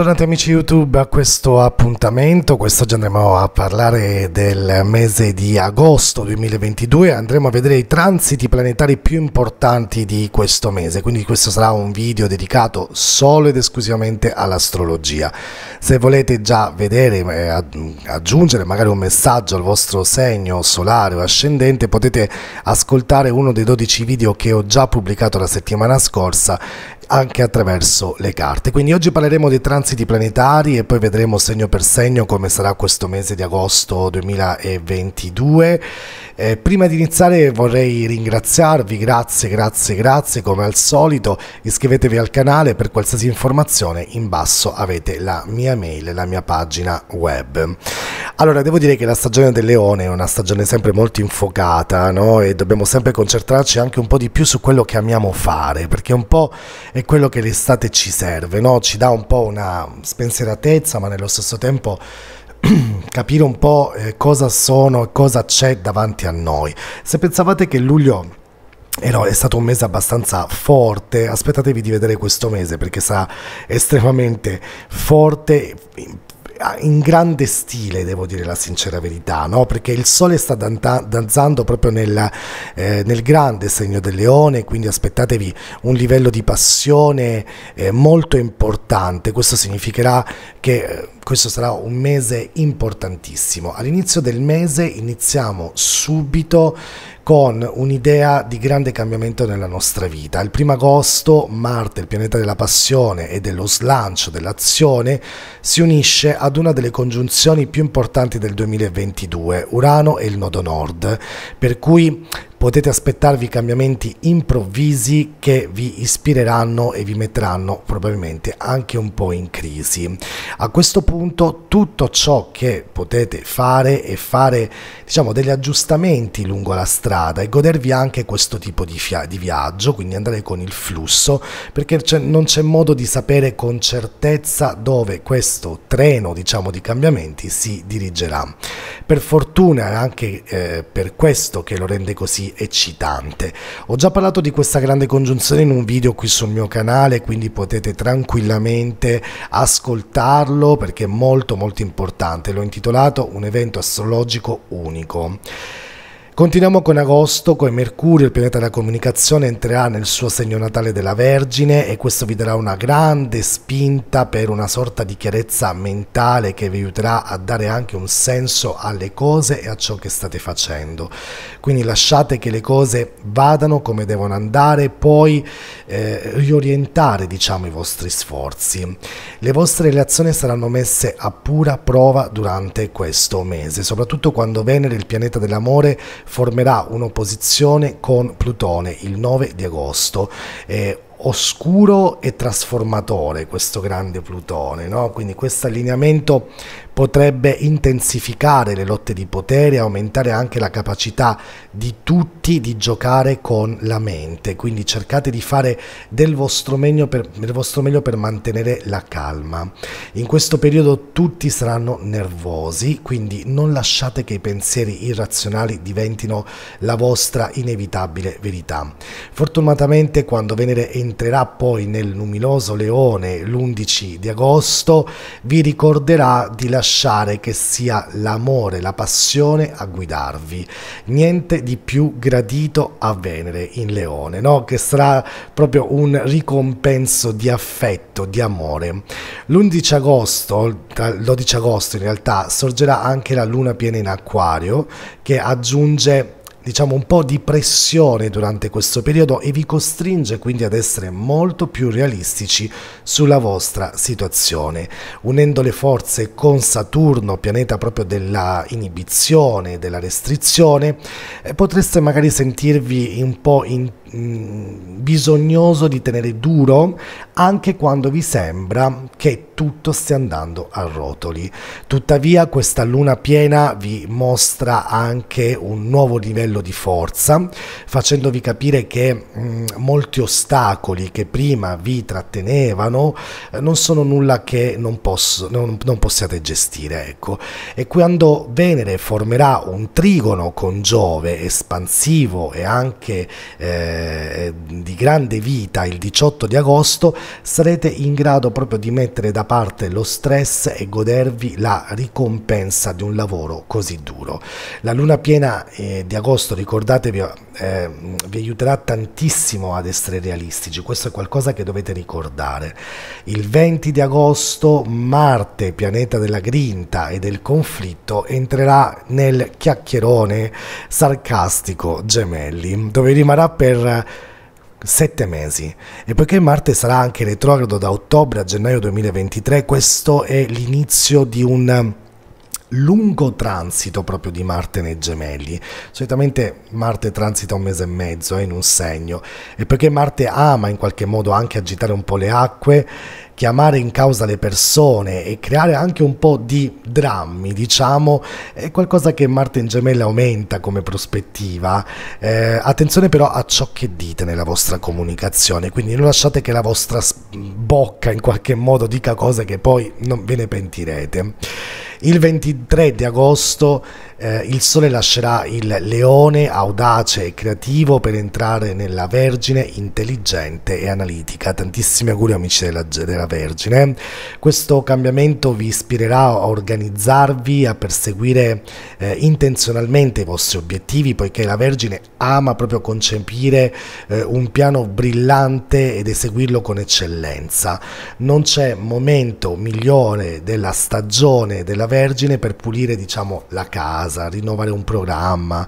bentornati amici YouTube a questo appuntamento. Quest'oggi andremo a parlare del mese di agosto 2022. Andremo a vedere i transiti planetari più importanti di questo mese. Quindi questo sarà un video dedicato solo ed esclusivamente all'astrologia. Se volete già vedere, e eh, aggiungere magari un messaggio al vostro segno solare o ascendente, potete ascoltare uno dei 12 video che ho già pubblicato la settimana scorsa anche attraverso le carte. Quindi oggi parleremo dei transiti planetari e poi vedremo segno per segno come sarà questo mese di agosto 2022. Eh, prima di iniziare vorrei ringraziarvi, grazie, grazie, grazie come al solito. Iscrivetevi al canale per qualsiasi informazione, in basso avete la mia mail, la mia pagina web. Allora, devo dire che la stagione del leone è una stagione sempre molto infocata, no? E dobbiamo sempre concentrarci anche un po' di più su quello che amiamo fare, perché un po' è è quello che l'estate ci serve, no? ci dà un po' una spensieratezza, ma nello stesso tempo capire un po' eh, cosa sono e cosa c'è davanti a noi. Se pensavate che luglio eh è stato un mese abbastanza forte, aspettatevi di vedere questo mese perché sarà estremamente forte in grande stile, devo dire la sincera verità, no? perché il sole sta danzando proprio nel, eh, nel, grande segno del leone, quindi aspettatevi un livello di passione eh, molto importante, questo significherà che eh, questo sarà un mese importantissimo. All'inizio del mese iniziamo subito con un'idea di grande cambiamento nella nostra vita. Il primo agosto Marte, il pianeta della passione e dello slancio, dell'azione, si unisce ad una delle congiunzioni più importanti del 2022, Urano e il nodo nord, per cui potete aspettarvi cambiamenti improvvisi che vi ispireranno e vi metteranno probabilmente anche un po' in crisi. A questo punto tutto ciò che potete fare è fare diciamo degli aggiustamenti lungo la strada e godervi anche questo tipo di, di viaggio, quindi andare con il flusso perché non c'è modo di sapere con certezza dove questo treno diciamo di cambiamenti si dirigerà. Per fortuna è anche eh, per questo che lo rende così eccitante. Ho già parlato di questa grande congiunzione in un video qui sul mio canale, quindi potete tranquillamente ascoltarlo perché è molto molto importante. L'ho intitolato Un evento astrologico unico. Continuiamo con agosto, con Mercurio, il pianeta della comunicazione entrerà nel suo segno natale della Vergine e questo vi darà una grande spinta per una sorta di chiarezza mentale che vi aiuterà a dare anche un senso alle cose e a ciò che state facendo. Quindi lasciate che le cose vadano come devono andare, poi eh, riorientare diciamo, i vostri sforzi. Le vostre relazioni saranno messe a pura prova durante questo mese, soprattutto quando Venere, il pianeta dell'amore, formerà un'opposizione con Plutone il 9 di agosto. Eh, oscuro e trasformatore questo grande Plutone, no? quindi questo allineamento potrebbe intensificare le lotte di potere e aumentare anche la capacità di tutti di giocare con la mente. Quindi cercate di fare del vostro meglio per, del vostro meglio per mantenere la calma. In questo periodo tutti saranno nervosi, quindi non lasciate che i pensieri irrazionali diventino la vostra inevitabile verità. Fortunatamente quando Venere entrerà poi nel luminoso leone l'11 di agosto vi ricorderà di lasciare lasciare che sia l'amore, la passione a guidarvi. Niente di più gradito a Venere in Leone, no? che sarà proprio un ricompenso di affetto, di amore. L'11 agosto, l'12 agosto in realtà, sorgerà anche la luna piena in acquario che aggiunge diciamo un po' di pressione durante questo periodo e vi costringe quindi ad essere molto più realistici sulla vostra situazione. Unendo le forze con Saturno, pianeta proprio della inibizione, della restrizione, eh, potreste magari sentirvi un po' in Mm, bisognoso di tenere duro anche quando vi sembra che tutto stia andando a rotoli. Tuttavia questa luna piena vi mostra anche un nuovo livello di forza, facendovi capire che mh, mm, molti ostacoli che prima vi trattenevano eh, non sono nulla che non, posso, non, non possiate gestire. Ecco. E quando Venere formerà un trigono con Giove espansivo e anche eh, eh, di grande vita il 18 di agosto sarete in grado proprio di mettere da parte lo stress e godervi la ricompensa di un lavoro così duro. La luna piena eh, di agosto, ricordatevi, eh, vi aiuterà tantissimo ad essere realistici, questo è qualcosa che dovete ricordare. Il 20 di agosto Marte, pianeta della grinta e del conflitto, entrerà nel chiacchierone sarcastico gemelli, dove rimarrà per sette mesi e poiché Marte sarà anche retrogrado da ottobre a gennaio 2023 questo è l'inizio di un um, lungo transito proprio di Marte nei gemelli. Solitamente Marte transita un mese e mezzo eh, in un segno e poiché Marte ama in qualche modo anche agitare un po' le acque chiamare in causa le persone e creare anche un po' di drammi, diciamo, è qualcosa che in Gemelle aumenta come prospettiva. Eh, attenzione però a ciò che dite nella vostra comunicazione, quindi non lasciate che la vostra bocca in qualche modo dica cose che poi non ve ne pentirete. Il 23 di agosto eh, il sole lascerà il leone audace e creativo per entrare nella Vergine intelligente e analitica. Tantissimi auguri amici della, della Vergine. Questo cambiamento vi ispirerà a organizzarvi, a perseguire eh, intenzionalmente i vostri obiettivi, poiché la Vergine ama proprio concepire eh, un piano brillante ed eseguirlo con eccellenza. Non c'è momento migliore della stagione della Vergine per pulire diciamo la casa casa, rinnovare un programma,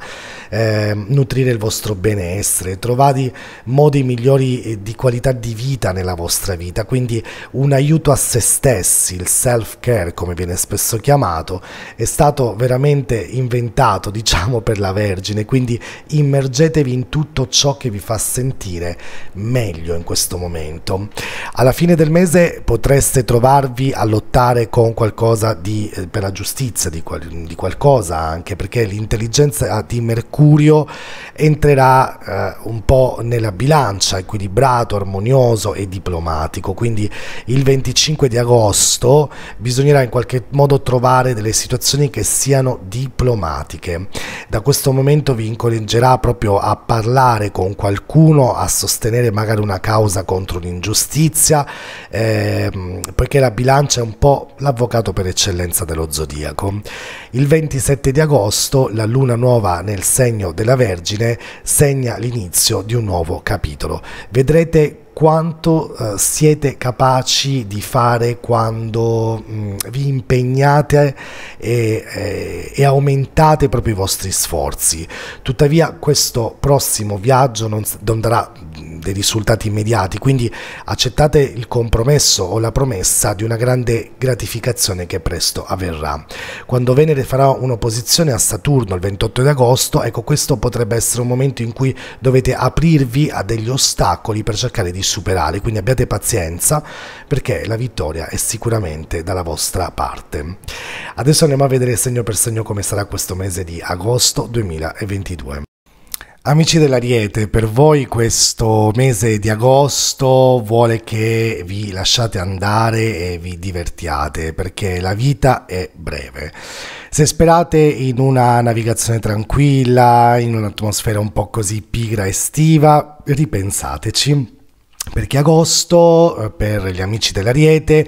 eh, nutrire il vostro benessere, trovare modi migliori eh, di qualità di vita nella vostra vita, quindi un aiuto a se stessi, il self-care come viene spesso chiamato, è stato veramente inventato diciamo per la Vergine, quindi immergetevi in tutto ciò che vi fa sentire meglio in questo momento. Alla fine del mese potreste trovarvi a lottare con qualcosa di, eh, per la giustizia, di, qual, di qualcosa anche perché l'intelligenza di Mercurio entrerà eh, un po' nella bilancia, equilibrato, armonioso e diplomatico, quindi il 25 di agosto bisognerà in qualche modo trovare delle situazioni che siano diplomatiche. Da questo momento vi incoraggerà proprio a parlare con qualcuno, a sostenere magari una causa contro l'ingiustizia, ehm, perché la bilancia è un po' l'avvocato per eccellenza dello zodiaco. Il 27 di agosto la luna nuova nel segno della Vergine segna l'inizio di un nuovo capitolo. Vedrete quanto eh, siete capaci di fare quando mh, mm, vi impegnate e, e, eh, e, aumentate proprio i vostri sforzi. Tuttavia questo prossimo viaggio non, non darà dei risultati immediati, quindi accettate il compromesso o la promessa di una grande gratificazione che presto avverrà. Quando Venere farà un'opposizione a Saturno il 28 di agosto, ecco questo potrebbe essere un momento in cui dovete aprirvi a degli ostacoli per cercare di superare, quindi abbiate pazienza perché la vittoria è sicuramente dalla vostra parte. Adesso andiamo a vedere segno per segno come sarà questo mese di agosto 2022. Amici dell'Ariete, per voi questo mese di agosto vuole che vi lasciate andare e vi divertiate perché la vita è breve. Se sperate in una navigazione tranquilla, in un'atmosfera un po' così pigra estiva, ripensateci perché agosto eh, per gli amici dell'Ariete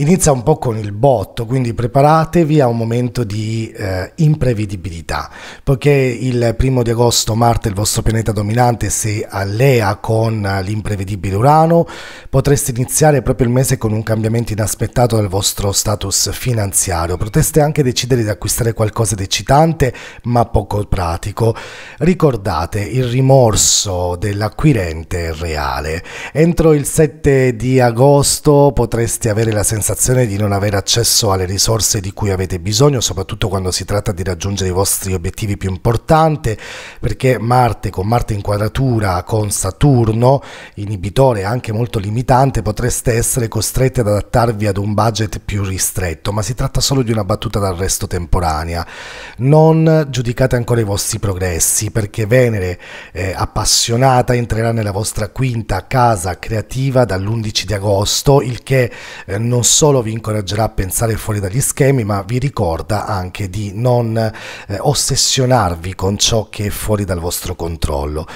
Inizia un po' con il botto, quindi preparatevi a un momento di eh, imprevedibilità, poiché il primo di agosto Marte, il vostro pianeta dominante, si allea con l'imprevedibile Urano, potreste iniziare proprio il mese con un cambiamento inaspettato del vostro status finanziario, potreste anche decidere di acquistare qualcosa di eccitante ma poco pratico. Ricordate il rimorso dell'acquirente reale. Entro il 7 di agosto potreste avere la sensazione sensazione di non avere accesso alle risorse di cui avete bisogno, soprattutto quando si tratta di raggiungere i vostri obiettivi più importanti, perché Marte con Marte in quadratura con Saturno, inibitore anche molto limitante, potreste essere costretti ad adattarvi ad un budget più ristretto, ma si tratta solo di una battuta d'arresto temporanea. Non giudicate ancora i vostri progressi, perché Venere eh, appassionata entrerà nella vostra quinta casa creativa dall'11 di agosto, il che eh, non solo vi incoraggerà a pensare fuori dagli schemi, ma vi ricorda anche di non eh, ossessionarvi con ciò che è fuori dal vostro controllo.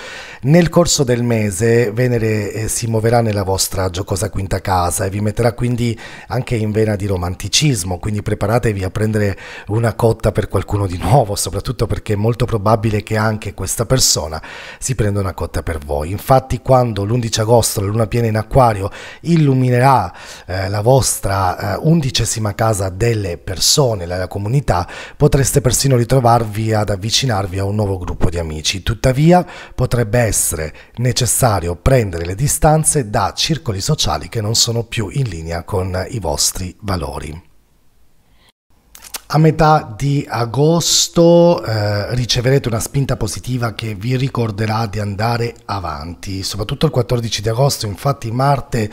Nel corso del mese Venere eh, si muoverà nella vostra giocosa quinta casa e vi metterà quindi anche in vena di romanticismo, quindi preparatevi a prendere una cotta per qualcuno di nuovo, soprattutto perché è molto probabile che anche questa persona si prenda una cotta per voi. Infatti quando l'11 agosto la luna piena in acquario illuminerà eh, la vostra vostra eh, undicesima casa delle persone, della comunità, potreste persino ritrovarvi ad avvicinarvi a un nuovo gruppo di amici. Tuttavia potrebbe essere necessario prendere le distanze da circoli sociali che non sono più in linea con i vostri valori. A metà di agosto eh, riceverete una spinta positiva che vi ricorderà di andare avanti, soprattutto il 14 di agosto, infatti Marte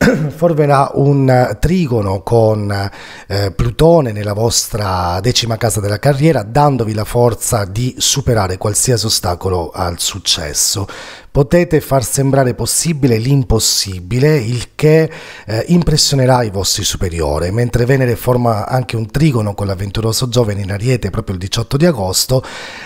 formerà un eh, trigono con eh, Plutone nella vostra decima casa della carriera, dandovi la forza di superare qualsiasi ostacolo al successo potete far sembrare possibile l'impossibile, il che eh, impressionerà i vostri superiori. Mentre Venere forma anche un trigono con l'avventuroso giovane in Ariete proprio il 18 di agosto,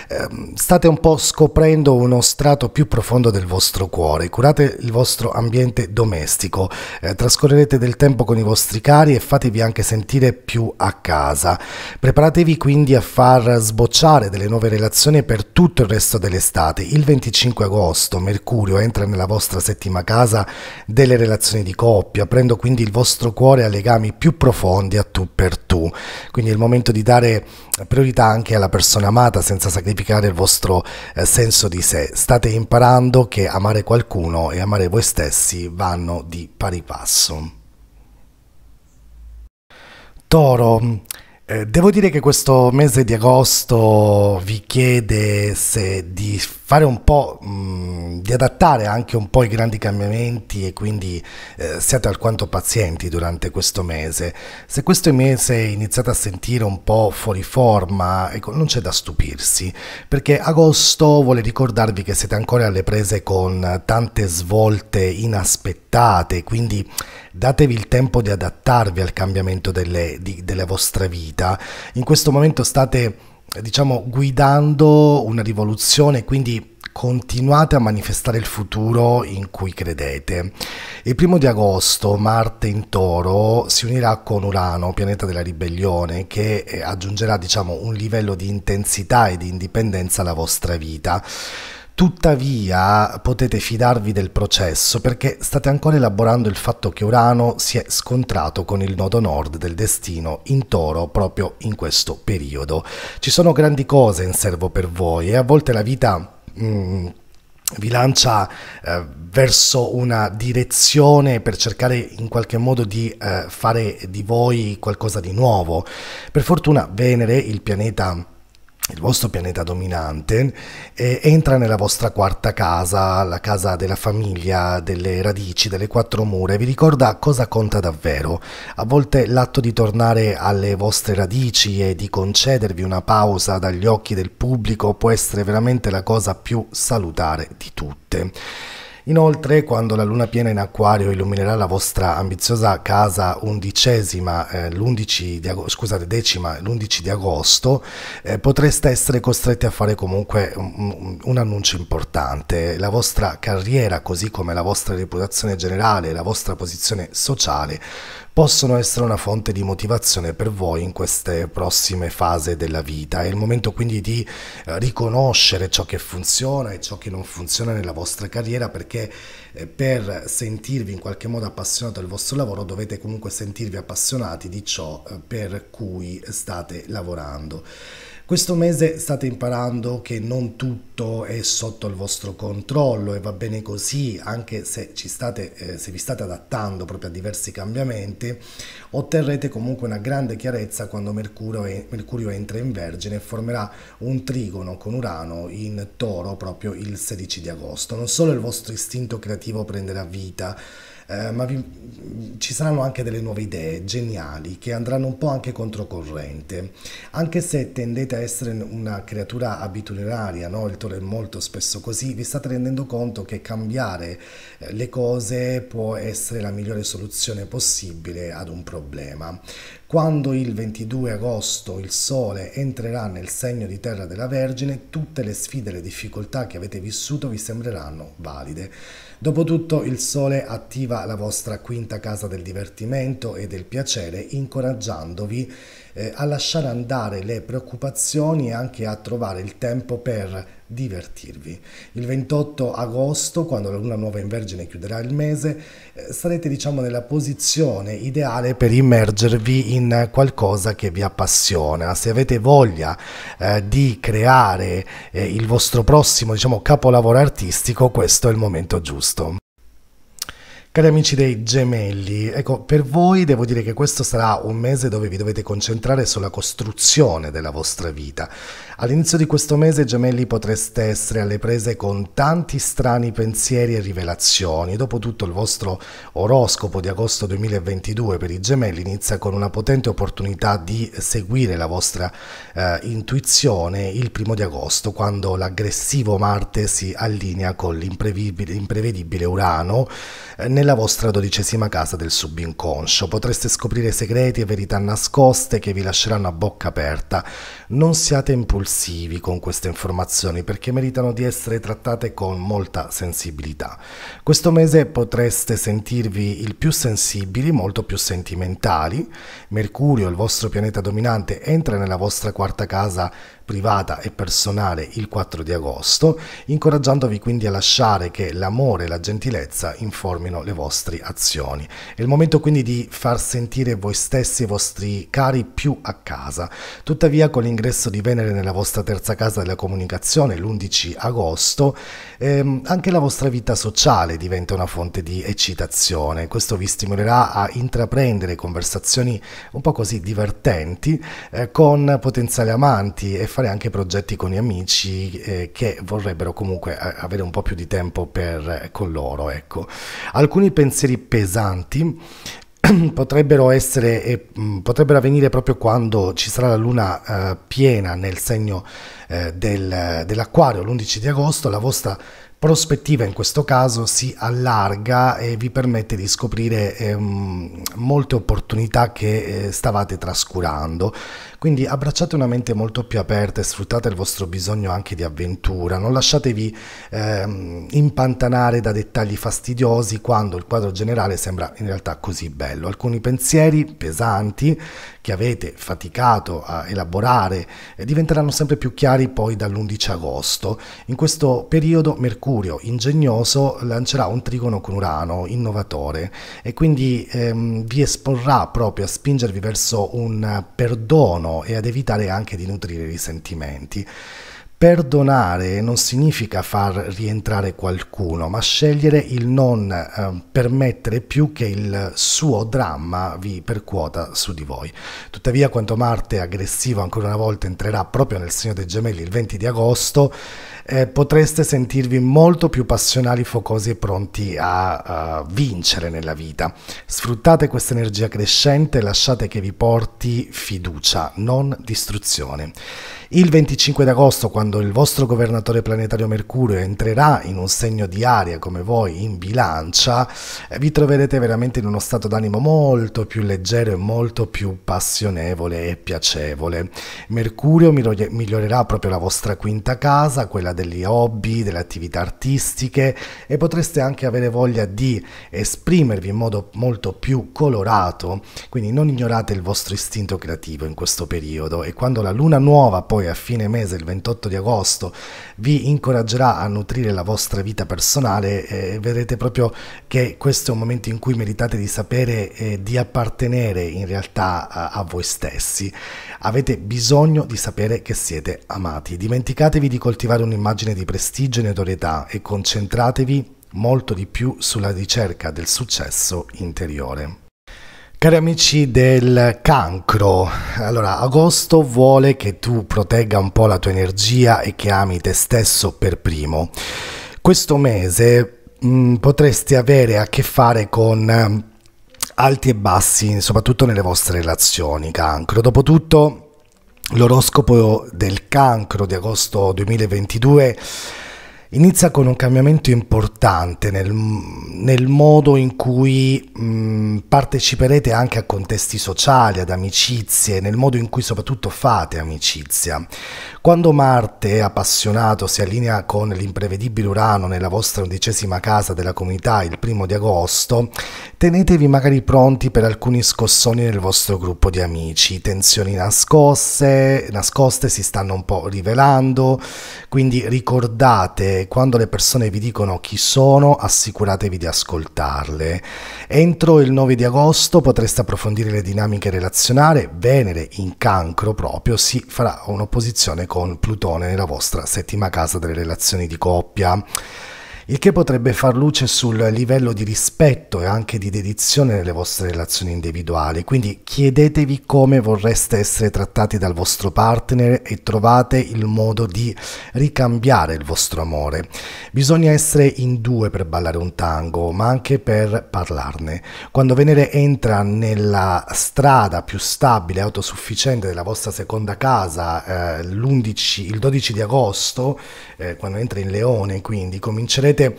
eh, state un po' scoprendo uno strato più profondo del vostro cuore. Curate il vostro ambiente domestico, eh, trascorrerete del tempo con i vostri cari e fatevi anche sentire più a casa. Preparatevi quindi a far sbocciare delle nuove relazioni per tutto il resto dell'estate. Il 25 agosto, mercoledì Mercurio entra nella vostra settima casa delle relazioni di coppia, aprendo quindi il vostro cuore a legami più profondi a tu per tu. Quindi è il momento di dare priorità anche alla persona amata senza sacrificare il vostro eh, senso di sé. State imparando che amare qualcuno e amare voi stessi vanno di pari passo. Toro, eh, devo dire che questo mese di agosto vi chiede se di fare un po' mh, di adattare anche un po' i grandi cambiamenti e quindi eh, siate alquanto pazienti durante questo mese. Se questo mese iniziate a sentire un po' fuori forma, ecco, non c'è da stupirsi, perché agosto vuole ricordarvi che siete ancora alle prese con tante svolte inaspettate, quindi datevi il tempo di adattarvi al cambiamento delle, di, della vostra vita. In questo momento state eh, diciamo, guidando una rivoluzione, quindi continuate a manifestare il futuro in cui credete. Il primo di agosto Marte in Toro si unirà con Urano, pianeta della ribellione, che eh, aggiungerà diciamo, un livello di intensità e di indipendenza alla vostra vita. Tuttavia potete fidarvi del processo perché state ancora elaborando il fatto che Urano si è scontrato con il nodo nord del destino in toro proprio in questo periodo. Ci sono grandi cose in serbo per voi e a volte la vita... Mm, vi lancia eh, verso una direzione per cercare in qualche modo di eh, fare di voi qualcosa di nuovo. Per fortuna Venere, il pianeta il vostro pianeta dominante eh, entra nella vostra quarta casa, la casa della famiglia, delle radici, delle quattro mura e vi ricorda cosa conta davvero. A volte l'atto di tornare alle vostre radici e di concedervi una pausa dagli occhi del pubblico può essere veramente la cosa più salutare di tutte. Inoltre, quando la luna piena in acquario illuminerà la vostra ambiziosa casa undicesima, eh, l'11 di agosto, scusate, decima, l'11 di agosto, eh, potreste essere costretti a fare comunque un, un annuncio importante. La vostra carriera, così come la vostra reputazione generale, la vostra posizione sociale, possono essere una fonte di motivazione per voi in queste prossime fasi della vita. È il momento quindi di eh, riconoscere ciò che funziona e ciò che non funziona nella vostra carriera perché eh, per sentirvi in qualche modo appassionato del vostro lavoro dovete comunque sentirvi appassionati di ciò eh, per cui state lavorando. Questo mese state imparando che non tutto è sotto il vostro controllo e va bene così, anche se, state, eh, se vi state adattando proprio a diversi cambiamenti, otterrete comunque una grande chiarezza quando Mercurio, è, Mercurio entra in Vergine e formerà un trigono con Urano in Toro proprio il 16 di agosto. Non solo il vostro istinto creativo prenderà vita, eh, ma vi, ci saranno anche delle nuove idee geniali che andranno un po' anche controcorrente. Anche se tendete a essere una creatura abitudinaria, no? il toro è molto spesso così, vi state rendendo conto che cambiare eh, le cose può essere la migliore soluzione possibile ad un problema. Quando il 22 agosto il Sole entrerà nel segno di terra della Vergine, tutte le sfide e le difficoltà che avete vissuto vi sembreranno valide Dopotutto il sole attiva la vostra quinta casa del divertimento e del piacere incoraggiandovi eh, a lasciare andare le preoccupazioni e anche a trovare il tempo per divertirvi. Il 28 agosto, quando la luna nuova in Vergine chiuderà il mese, eh, sarete diciamo nella posizione ideale per immergervi in qualcosa che vi appassiona. Se avete voglia eh, di creare eh, il vostro prossimo diciamo capolavoro artistico, questo è il momento giusto. Cari amici dei gemelli, ecco, per voi devo dire che questo sarà un mese dove vi dovete concentrare sulla costruzione della vostra vita. All'inizio di questo mese, gemelli, potreste essere alle prese con tanti strani pensieri e rivelazioni. Dopotutto il vostro oroscopo di agosto 2022 per i gemelli inizia con una potente opportunità di seguire la vostra eh, intuizione il primo di agosto, quando l'aggressivo Marte si allinea con l'imprevedibile Urano. Eh, nella vostra dodicesima casa del subinconscio. Potreste scoprire segreti e verità nascoste che vi lasceranno a bocca aperta. Non siate impulsivi con queste informazioni perché meritano di essere trattate con molta sensibilità. Questo mese potreste sentirvi il più sensibili, molto più sentimentali. Mercurio, il vostro pianeta dominante, entra nella vostra quarta casa privata e personale il 4 di agosto, incoraggiandovi quindi a lasciare che l'amore e la gentilezza informino le vostre azioni. È il momento quindi di far sentire voi stessi e i vostri cari più a casa. Tuttavia con l'ingresso di Venere nella vostra terza casa della comunicazione l'11 agosto, ehm, anche la vostra vita sociale diventa una fonte di eccitazione. Questo vi stimolerà a intraprendere conversazioni un po' così divertenti eh, con potenziali amanti e fare anche progetti con gli amici eh, che vorrebbero comunque eh, avere un po' più di tempo per, eh, con loro. Ecco. Alcuni pensieri pesanti potrebbero, essere, eh, potrebbero avvenire proprio quando ci sarà la luna eh, piena nel segno eh, del, dell'acquario l'11 di agosto, la vostra prospettiva in questo caso si allarga e vi permette di scoprire ehm, molte opportunità che eh, stavate trascurando. Quindi abbracciate una mente molto più aperta e sfruttate il vostro bisogno anche di avventura, non lasciatevi ehm, impantanare da dettagli fastidiosi quando il quadro generale sembra in realtà così bello. Alcuni pensieri pesanti che avete faticato a elaborare eh, diventeranno sempre più chiari poi dall'11 agosto. In questo periodo Mercurio, ingegnoso, lancerà un trigono con Urano, innovatore, e quindi ehm, vi esporrà proprio a spingervi verso un perdono e ad evitare anche di nutrire i sentimenti. Perdonare non significa far rientrare qualcuno, ma scegliere il non eh, permettere più che il suo dramma vi percuota su di voi. Tuttavia, quanto Marte aggressivo ancora una volta entrerà proprio nel segno dei gemelli il 20 di agosto, eh, potreste sentirvi molto più passionali, focosi e pronti a, a vincere nella vita. Sfruttate questa energia crescente e lasciate che vi porti fiducia, non distruzione. Il 25 d'agosto, quando il vostro governatore planetario Mercurio entrerà in un segno di aria come voi in bilancia, eh, vi troverete veramente in uno stato d'animo molto più leggero e molto più passionevole e piacevole. Mercurio migliorerà proprio la vostra quinta casa, quella degli hobby, delle attività artistiche e potreste anche avere voglia di esprimervi in modo molto più colorato, quindi non ignorate il vostro istinto creativo in questo periodo e quando la luna nuova poi a fine mese, il 28 di agosto, vi incoraggerà a nutrire la vostra vita personale, eh, vedrete proprio che questo è un momento in cui meritate di sapere eh, di appartenere in realtà a, a voi stessi. Avete bisogno di sapere che siete amati. Dimenticatevi di coltivare un'immagine immagine di prestigio e notorietà e concentratevi molto di più sulla ricerca del successo interiore. Cari amici del cancro, allora agosto vuole che tu protegga un po' la tua energia e che ami te stesso per primo. Questo mese mh, mm, potresti avere a che fare con ehm, alti e bassi, soprattutto nelle vostre relazioni, cancro. Dopotutto L'oroscopo del cancro di agosto 2022 inizia con un cambiamento importante nel, nel modo in cui mh, mm, parteciperete anche a contesti sociali, ad amicizie, nel modo in cui soprattutto fate amicizia. Quando Marte, appassionato, si allinea con l'imprevedibile Urano nella vostra undicesima casa della comunità il primo di agosto, Tenetevi magari pronti per alcuni scossoni nel vostro gruppo di amici, tensioni nascoste, nascoste si stanno un po' rivelando, quindi ricordate quando le persone vi dicono chi sono, assicuratevi di ascoltarle. Entro il 9 di agosto potreste approfondire le dinamiche relazionali, Venere in cancro proprio si farà un'opposizione con Plutone nella vostra settima casa delle relazioni di coppia il che potrebbe far luce sul livello di rispetto e anche di dedizione nelle vostre relazioni individuali. Quindi chiedetevi come vorreste essere trattati dal vostro partner e trovate il modo di ricambiare il vostro amore. Bisogna essere in due per ballare un tango, ma anche per parlarne. Quando Venere entra nella strada più stabile e autosufficiente della vostra seconda casa, eh, l'11, il 12 di agosto, eh, quando entra in Leone, quindi comincerete riuscirete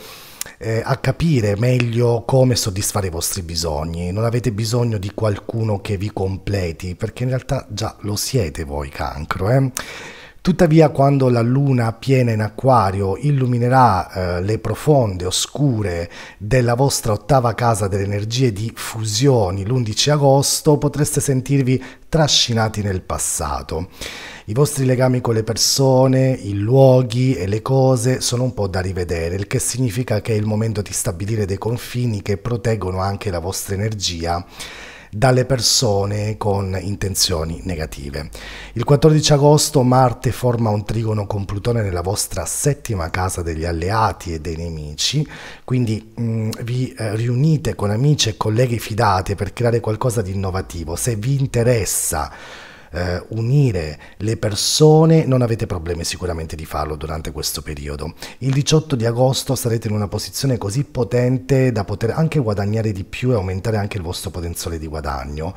eh, a capire meglio come soddisfare i vostri bisogni. Non avete bisogno di qualcuno che vi completi, perché in realtà già lo siete voi cancro. Eh? Tuttavia, quando la luna piena in acquario illuminerà eh, le profonde oscure della vostra ottava casa delle energie di fusioni l'11 agosto, potreste sentirvi trascinati nel passato. I vostri legami con le persone, i luoghi e le cose sono un po' da rivedere, il che significa che è il momento di stabilire dei confini che proteggono anche la vostra energia dalle persone con intenzioni negative. Il 14 agosto Marte forma un trigono con Plutone nella vostra settima casa degli alleati e dei nemici, quindi mh, mm, vi eh, riunite con amici e colleghi fidati per creare qualcosa di innovativo. Se vi interessa eh, unire le persone, non avete problemi sicuramente di farlo durante questo periodo. Il 18 di agosto sarete in una posizione così potente da poter anche guadagnare di più e aumentare anche il vostro potenziale di guadagno.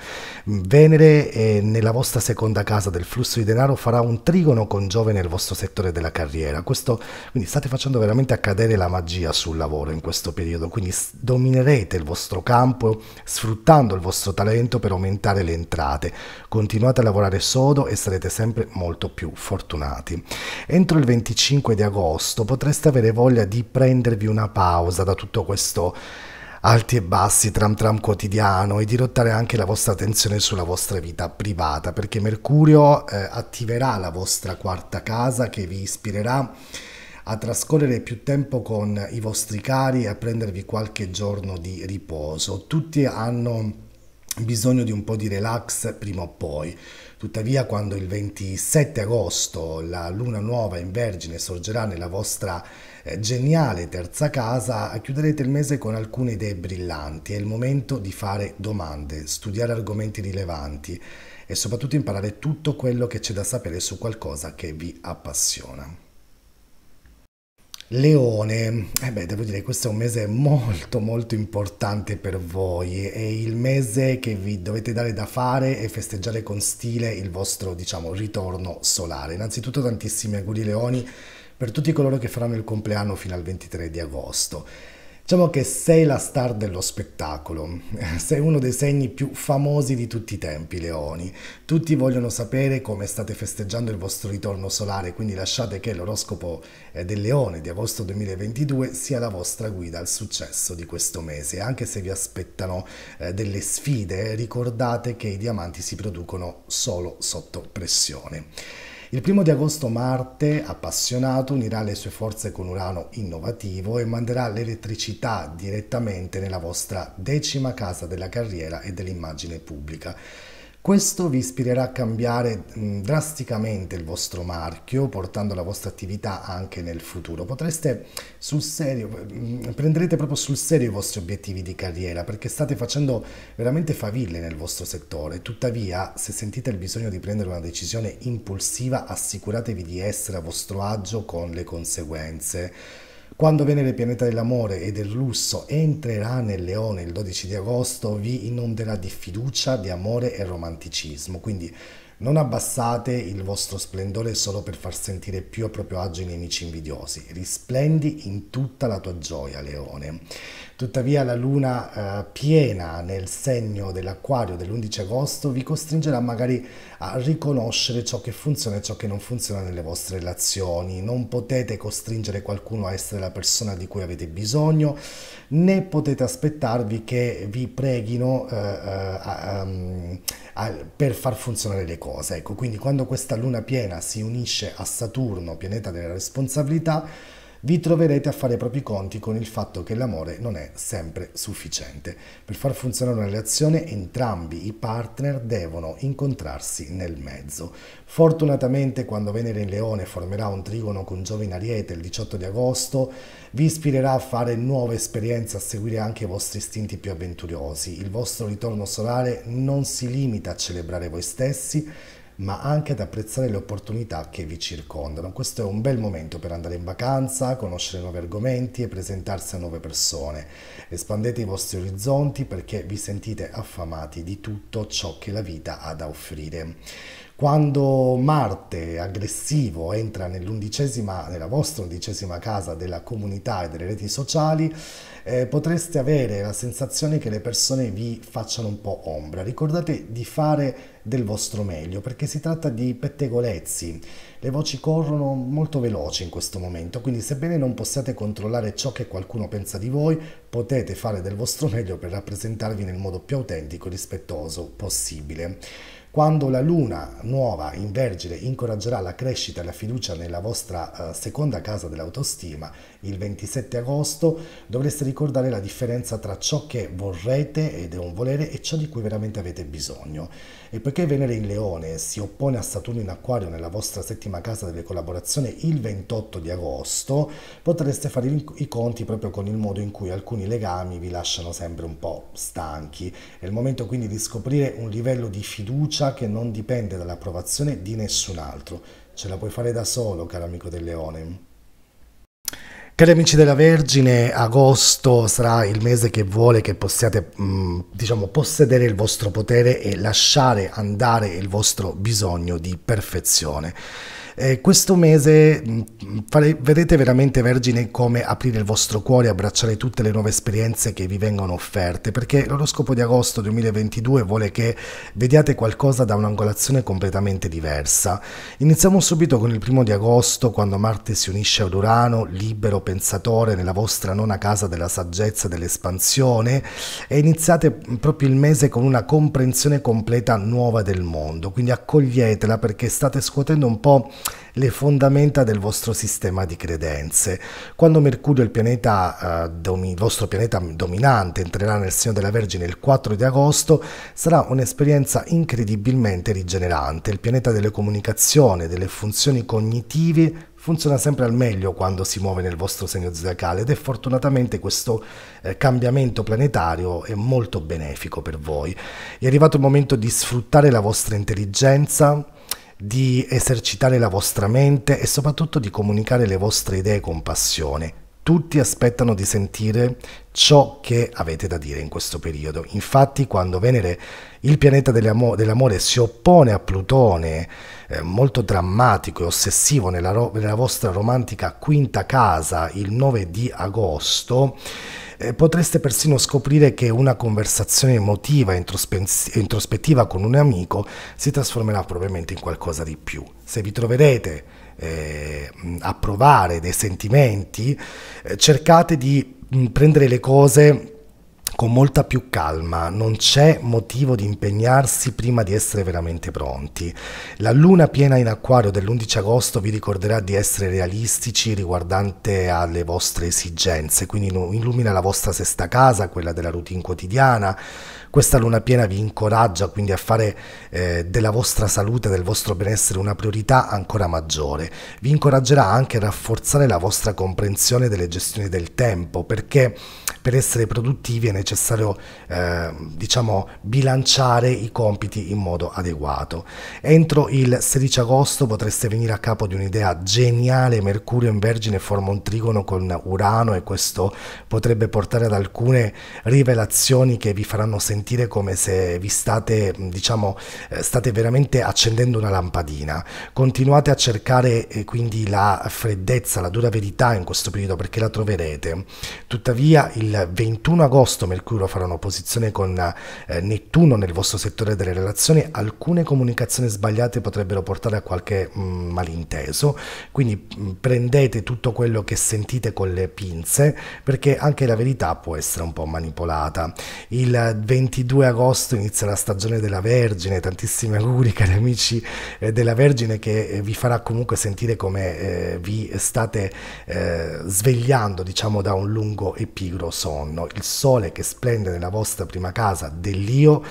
Mm, Venere eh, nella vostra seconda casa del flusso di denaro farà un trigono con Giove nel vostro settore della carriera. Questo, quindi state facendo veramente accadere la magia sul lavoro in questo periodo, quindi dominerete il vostro campo sfruttando il vostro talento per aumentare le entrate. Continuate a lavorare comprare sodo e sarete sempre molto più fortunati. Entro il 25 di agosto potreste avere voglia di prendervi una pausa da tutto questo alti e bassi, tram tram quotidiano e dirottare anche la vostra attenzione sulla vostra vita privata, perché Mercurio eh, attiverà la vostra quarta casa che vi ispirerà a trascorrere più tempo con i vostri cari e a prendervi qualche giorno di riposo. Tutti hanno bisogno di un po' di relax prima o poi. Tuttavia quando il 27 agosto la luna nuova in Vergine sorgerà nella vostra eh, geniale terza casa, chiuderete il mese con alcune idee brillanti. È il momento di fare domande, studiare argomenti rilevanti e soprattutto imparare tutto quello che c'è da sapere su qualcosa che vi appassiona. Leone, eh beh, devo dire che questo è un mese molto molto importante per voi, è il mese che vi dovete dare da fare e festeggiare con stile il vostro, diciamo, ritorno solare. Innanzitutto tantissimi auguri Leoni per tutti coloro che faranno il compleanno fino al 23 di agosto. Diciamo che sei la star dello spettacolo, sei uno dei segni più famosi di tutti i tempi, Leoni. Tutti vogliono sapere come state festeggiando il vostro ritorno solare, quindi lasciate che l'oroscopo eh, del Leone di agosto 2022 sia la vostra guida al successo di questo mese. Anche se vi aspettano eh, delle sfide, ricordate che i diamanti si producono solo sotto pressione. Il primo di agosto Marte, appassionato, unirà le sue forze con Urano innovativo e manderà l'elettricità direttamente nella vostra decima casa della carriera e dell'immagine pubblica. Questo vi ispirerà a cambiare drasticamente il vostro marchio, portando la vostra attività anche nel futuro. Potreste sul serio, prenderete proprio sul serio i vostri obiettivi di carriera perché state facendo veramente faville nel vostro settore. Tuttavia, se sentite il bisogno di prendere una decisione impulsiva, assicuratevi di essere a vostro agio con le conseguenze. Quando Venere, pianeta dell'amore e del lusso, entrerà nel leone il 12 di agosto, vi inonderà di fiducia, di amore e romanticismo. Quindi non abbassate il vostro splendore solo per far sentire più a proprio agio i nemici invidiosi. Risplendi in tutta la tua gioia, leone. Tuttavia la luna eh, piena nel segno dell'acquario dell'11 agosto vi costringerà magari a riconoscere ciò che funziona e ciò che non funziona nelle vostre relazioni. Non potete costringere qualcuno a essere la persona di cui avete bisogno, né potete aspettarvi che vi preghino eh, eh a, a, ehm, a, per far funzionare le cose. Ecco, quindi quando questa luna piena si unisce a Saturno, pianeta della responsabilità, vi troverete a fare i propri conti con il fatto che l'amore non è sempre sufficiente. Per far funzionare una relazione entrambi i partner devono incontrarsi nel mezzo. Fortunatamente quando Venere in Leone formerà un trigono con Giove in Ariete il 18 di agosto, vi ispirerà a fare nuove esperienze, a seguire anche i vostri istinti più avventurosi. Il vostro ritorno solare non si limita a celebrare voi stessi, ma anche ad apprezzare le opportunità che vi circondano. Questo è un bel momento per andare in vacanza, conoscere nuovi argomenti e presentarsi a nuove persone. Espandete i vostri orizzonti perché vi sentite affamati di tutto ciò che la vita ha da offrire. Quando Marte aggressivo entra nella vostra undicesima casa della comunità e delle reti sociali, eh, potreste avere la sensazione che le persone vi facciano un po' ombra. Ricordate di fare del vostro meglio, perché si tratta di pettegolezzi. Le voci corrono molto veloci in questo momento, quindi sebbene non possiate controllare ciò che qualcuno pensa di voi, potete fare del vostro meglio per rappresentarvi nel modo più autentico e rispettoso possibile. Quando la luna nuova in Vergine incoraggerà la crescita e la fiducia nella vostra eh, seconda casa dell'autostima, il 27 agosto dovreste ricordare la differenza tra ciò che vorrete ed è un volere e ciò di cui veramente avete bisogno. E poiché Venere in Leone si oppone a Saturno in Acquario nella vostra settima casa delle collaborazioni il 28 di agosto, potreste fare i conti proprio con il modo in cui alcuni legami vi lasciano sempre un po' stanchi. È il momento quindi di scoprire un livello di fiducia sa che non dipende dall'approvazione di nessun altro. Ce la puoi fare da solo, caro amico del leone. Cari amici della Vergine, agosto sarà il mese che vuole che possiate, mm, diciamo, possedere il vostro potere e lasciare andare il vostro bisogno di perfezione. Eh, questo mese mm, fare, vedrete veramente Vergine come aprire il vostro cuore e abbracciare tutte le nuove esperienze che vi vengono offerte, perché l'oroscopo di agosto 2022 vuole che vediate qualcosa da un'angolazione completamente diversa. Iniziamo subito con il primo di agosto, quando Marte si unisce ad Urano, libero pensatore nella vostra nona casa della saggezza e dell'espansione, e iniziate mm, proprio il mese con una comprensione completa nuova del mondo, quindi accoglietela perché state scuotendo un po' le fondamenta del vostro sistema di credenze. Quando Mercurio, il, pianeta, eh, domi, il vostro pianeta dominante, entrerà nel segno della Vergine il 4 di agosto, sarà un'esperienza incredibilmente rigenerante. Il pianeta delle comunicazioni, delle funzioni cognitive, funziona sempre al meglio quando si muove nel vostro segno zodiacale ed è fortunatamente questo eh, cambiamento planetario è molto benefico per voi. È arrivato il momento di sfruttare la vostra intelligenza, di esercitare la vostra mente e soprattutto di comunicare le vostre idee con passione. Tutti aspettano di sentire ciò che avete da dire in questo periodo. Infatti quando Venere, il pianeta dell'amore, si oppone a Plutone, eh, molto drammatico e ossessivo nella, ro- nella vostra romantica quinta casa il 9 di agosto, eh, potreste persino scoprire che una conversazione emotiva, e introspettiva con un amico si trasformerà probabilmente in qualcosa di più. Se vi troverete eh, a provare dei sentimenti, eh, cercate di mm, prendere le cose con molta più calma, non c'è motivo di impegnarsi prima di essere veramente pronti. La luna piena in acquario dell'11 agosto vi ricorderà di essere realistici riguardante alle vostre esigenze, quindi illumina la vostra sesta casa, quella della routine quotidiana. Questa luna piena vi incoraggia quindi a fare eh, della vostra salute, del vostro benessere una priorità ancora maggiore. Vi incoraggerà anche a rafforzare la vostra comprensione delle gestioni del tempo, perché per essere produttivi è necessario eh, diciamo, bilanciare i compiti in modo adeguato. Entro il 16 agosto potreste venire a capo di un'idea geniale, Mercurio in Vergine forma un trigono con Urano e questo potrebbe portare ad alcune rivelazioni che vi faranno sentire come se vi state, diciamo, eh, state veramente accendendo una lampadina. Continuate a cercare eh, quindi la freddezza, la dura verità in questo periodo perché la troverete. Tuttavia il il 21 agosto Mercurio farà un'opposizione con eh, Nettuno nel vostro settore delle relazioni, alcune comunicazioni sbagliate potrebbero portare a qualche mh, mm, malinteso, quindi mh, mm, prendete tutto quello che sentite con le pinze perché anche la verità può essere un po' manipolata. Il 22 agosto inizia la stagione della Vergine, tantissimi auguri cari amici eh, della Vergine che eh, vi farà comunque sentire come eh, vi state eh, svegliando diciamo da un lungo e pigro sonno, il sole che splende nella vostra prima casa dell'io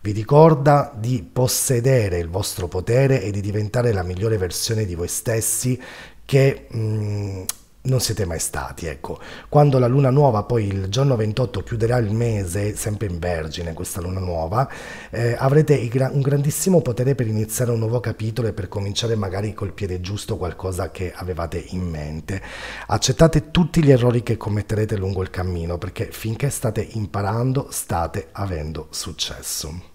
vi ricorda di possedere il vostro potere e di diventare la migliore versione di voi stessi che mh, mm, non siete mai stati, ecco. Quando la luna nuova, poi il giorno 28 chiuderà il mese, sempre in vergine questa luna nuova, eh, avrete un grandissimo potere per iniziare un nuovo capitolo e per cominciare magari col piede giusto qualcosa che avevate in mente. Accettate tutti gli errori che commetterete lungo il cammino, perché finché state imparando state avendo successo.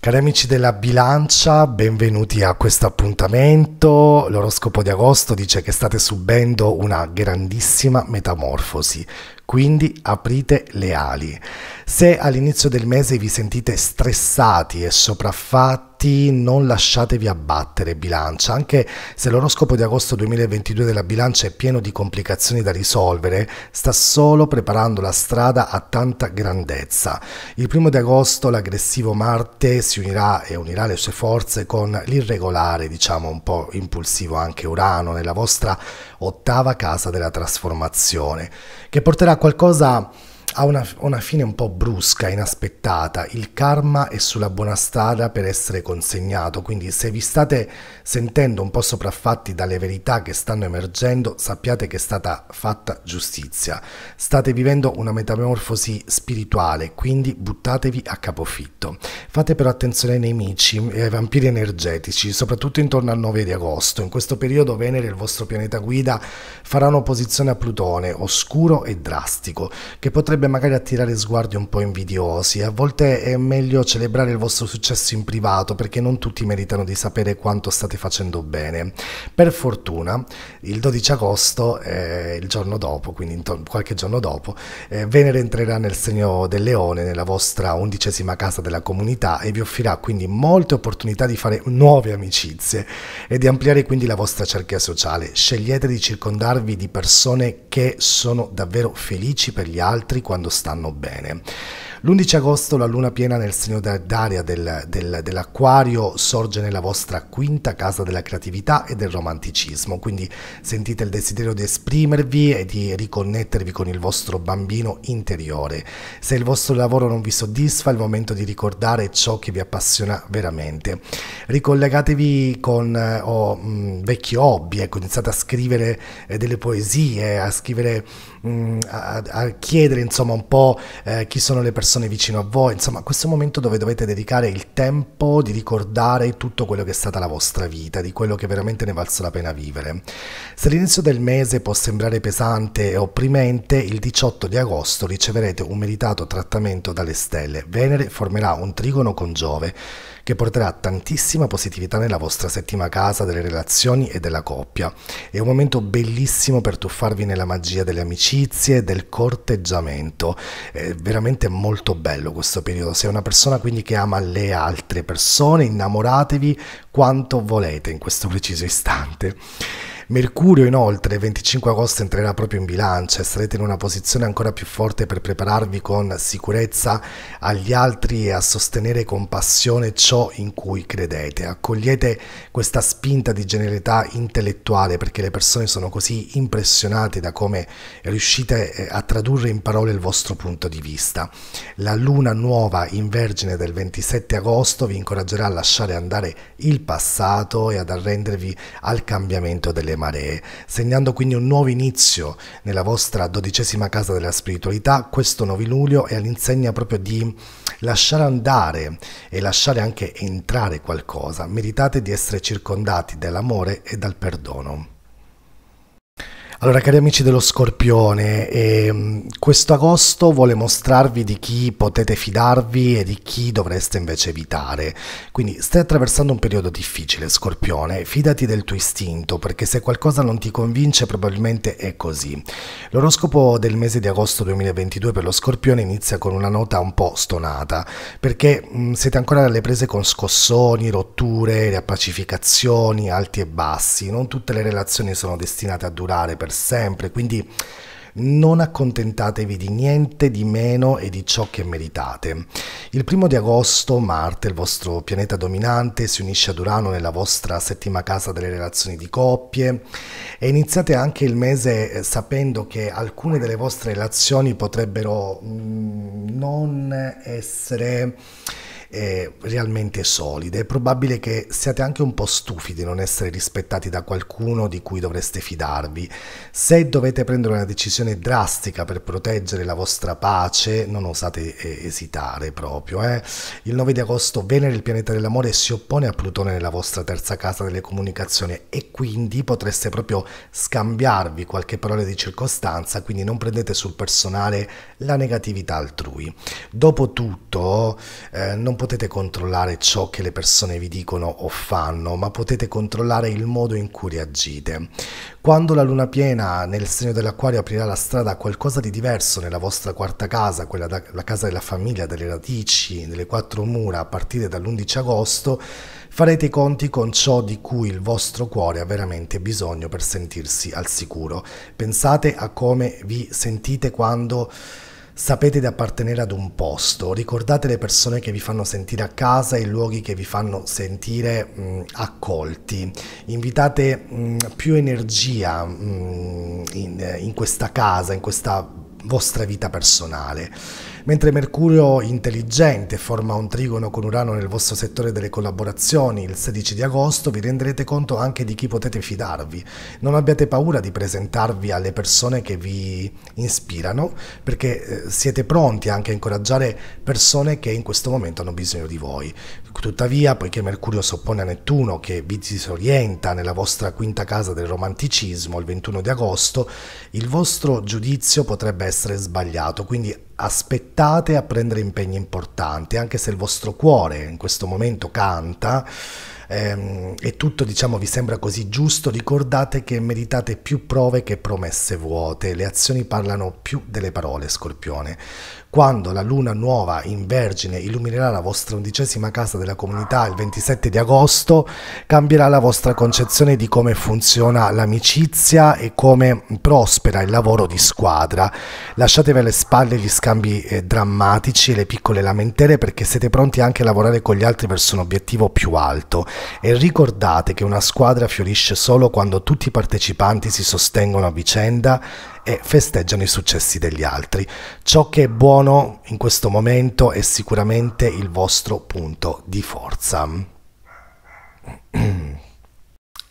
Cari amici della bilancia, benvenuti a questo appuntamento. L'oroscopo di agosto dice che state subendo una grandissima metamorfosi, quindi aprite le ali. Se all'inizio del mese vi sentite stressati e sopraffatti, infatti non lasciatevi abbattere bilancia, anche se l'oroscopo di agosto 2022 della bilancia è pieno di complicazioni da risolvere, sta solo preparando la strada a tanta grandezza. Il primo di agosto l'aggressivo Marte si unirà e unirà le sue forze con l'irregolare, diciamo un po' impulsivo anche Urano nella vostra ottava casa della trasformazione, che porterà a qualcosa ha una, una, fine un po' brusca, inaspettata. Il karma è sulla buona strada per essere consegnato, quindi se vi state sentendo un po' sopraffatti dalle verità che stanno emergendo, sappiate che è stata fatta giustizia. State vivendo una metamorfosi spirituale, quindi buttatevi a capofitto. Fate però attenzione ai nemici e eh, ai vampiri energetici, soprattutto intorno al 9 di agosto. In questo periodo Venere, il vostro pianeta guida, farà un'opposizione a Plutone, oscuro e drastico, che potrebbe potrebbe magari attirare sguardi un po' invidiosi. A volte è meglio celebrare il vostro successo in privato perché non tutti meritano di sapere quanto state facendo bene. Per fortuna, il 12 agosto, eh, il giorno dopo, quindi qualche giorno dopo, eh, Venere entrerà nel segno del leone, nella vostra undicesima casa della comunità e vi offrirà quindi molte opportunità di fare nuove amicizie e di ampliare quindi la vostra cerchia sociale. Scegliete di circondarvi di persone che sono davvero felici per gli altri quando stanno bene. L'11 agosto la luna piena nel segno d'aria del, del, dell'acquario sorge nella vostra quinta casa della creatività e del romanticismo, quindi sentite il desiderio di esprimervi e di riconnettervi con il vostro bambino interiore. Se il vostro lavoro non vi soddisfa è il momento di ricordare ciò che vi appassiona veramente. Ricollegatevi con oh, mh, vecchi hobby, ecco, iniziate a scrivere eh, delle poesie, a scrivere, mh, a, a, chiedere insomma un po' eh, chi sono le persone persone vicino a voi, insomma questo è un momento dove dovete dedicare il tempo di ricordare tutto quello che è stata la vostra vita, di quello che veramente ne è valso la pena vivere. Se l'inizio del mese può sembrare pesante e opprimente, il 18 di agosto riceverete un meritato trattamento dalle stelle. Venere formerà un trigono con Giove che porterà tantissima positività nella vostra settima casa delle relazioni e della coppia. È un momento bellissimo per tuffarvi nella magia delle amicizie e del corteggiamento. È veramente molto bello questo periodo. Se è una persona quindi che ama le altre persone, innamoratevi quanto volete in questo preciso istante. Mercurio inoltre 25 agosto entrerà proprio in bilancia e sarete in una posizione ancora più forte per prepararvi con sicurezza agli altri e a sostenere con passione ciò in cui credete. Accogliete questa spinta di generalità intellettuale perché le persone sono così impressionate da come riuscite eh, a tradurre in parole il vostro punto di vista. La luna nuova in Vergine del 27 agosto vi incoraggerà a lasciare andare il passato e ad arrendervi al cambiamento delle mani maree, segnando quindi un nuovo inizio nella vostra dodicesima casa della spiritualità. Questo 9 luglio è all'insegna proprio di lasciare andare e lasciare anche entrare qualcosa. Meritate di essere circondati dall'amore e dal perdono. Allora, cari amici dello Scorpione, ehm, questo agosto vuole mostrarvi di chi potete fidarvi e di chi dovreste invece evitare. Quindi stai attraversando un periodo difficile, Scorpione, fidati del tuo istinto, perché se qualcosa non ti convince probabilmente è così. L'oroscopo del mese di agosto 2022 per lo Scorpione inizia con una nota un po' stonata, perché mh, mm, siete ancora alle prese con scossoni, rotture, riappacificazioni, alti e bassi. Non tutte le relazioni sono destinate a durare per sempre, quindi non accontentatevi di niente di meno e di ciò che meritate. Il primo di agosto Marte, il vostro pianeta dominante, si unisce ad Urano nella vostra settima casa delle relazioni di coppie e iniziate anche il mese eh, sapendo che alcune delle vostre relazioni potrebbero mh, mm, non essere eh, realmente solide. È probabile che siate anche un po' stufi di non essere rispettati da qualcuno di cui dovreste fidarvi. Se dovete prendere una decisione drastica per proteggere la vostra pace, non osate eh, esitare proprio. Eh. Il 9 di agosto Venere, il pianeta dell'amore, si oppone a Plutone nella vostra terza casa delle comunicazioni e quindi potreste proprio scambiarvi qualche parola di circostanza, quindi non prendete sul personale la negatività altrui. Dopotutto, eh, non potete controllare ciò che le persone vi dicono o fanno, ma potete controllare il modo in cui reagite. Quando la luna piena nel segno dell'acquario aprirà la strada a qualcosa di diverso nella vostra quarta casa, quella della casa della famiglia, delle radici, delle quattro mura, a partire dall'11 agosto, farete i conti con ciò di cui il vostro cuore ha veramente bisogno per sentirsi al sicuro. Pensate a come vi sentite quando Sapete di appartenere ad un posto, ricordate le persone che vi fanno sentire a casa i luoghi che vi fanno sentire mh, accolti, invitate mh, più energia mh, in, in questa casa, in questa vostra vita personale. Mentre Mercurio intelligente forma un trigono con Urano nel vostro settore delle collaborazioni il 16 di agosto, vi renderete conto anche di chi potete fidarvi. Non abbiate paura di presentarvi alle persone che vi ispirano, perché eh, siete pronti anche a incoraggiare persone che in questo momento hanno bisogno di voi. Tuttavia, poiché Mercurio s'oppone a Nettuno che vi disorienta nella vostra quinta casa del romanticismo il 21 di agosto, il vostro giudizio potrebbe essere sbagliato, quindi aspettate a prendere impegni importanti, anche se il vostro cuore in questo momento canta ehm, e tutto diciamo vi sembra così giusto, ricordate che meritate più prove che promesse vuote, le azioni parlano più delle parole, Scorpione. Quando la luna nuova in Vergine illuminerà la vostra undicesima casa della comunità il 27 di agosto, cambierà la vostra concezione di come funziona l'amicizia e come prospera il lavoro di squadra. Lasciatevi alle spalle gli scambi eh, drammatici e le piccole lamentele perché siete pronti anche a lavorare con gli altri verso un obiettivo più alto. E ricordate che una squadra fiorisce solo quando tutti i partecipanti si sostengono a vicenda e festeggiano i successi degli altri. Ciò che è buono in questo momento è sicuramente il vostro punto di forza.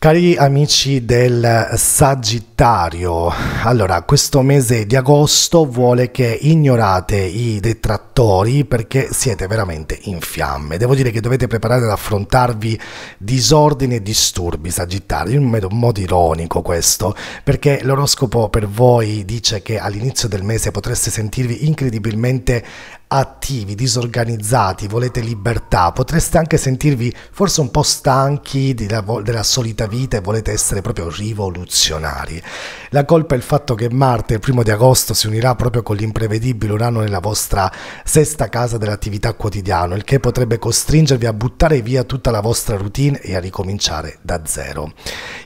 Cari amici del Sagittario, allora questo mese di agosto vuole che ignorate i detrattori perché siete veramente in fiamme. Devo dire che dovete preparare ad affrontarvi disordini e disturbi Sagittario, in un modo ironico questo, perché l'oroscopo per voi dice che all'inizio del mese potreste sentirvi incredibilmente attivi, disorganizzati, volete libertà, potreste anche sentirvi forse un po' stanchi della, della, solita vita e volete essere proprio rivoluzionari. La colpa è il fatto che Marte il primo di agosto si unirà proprio con l'imprevedibile Urano nella vostra sesta casa dell'attività quotidiana, il che potrebbe costringervi a buttare via tutta la vostra routine e a ricominciare da zero.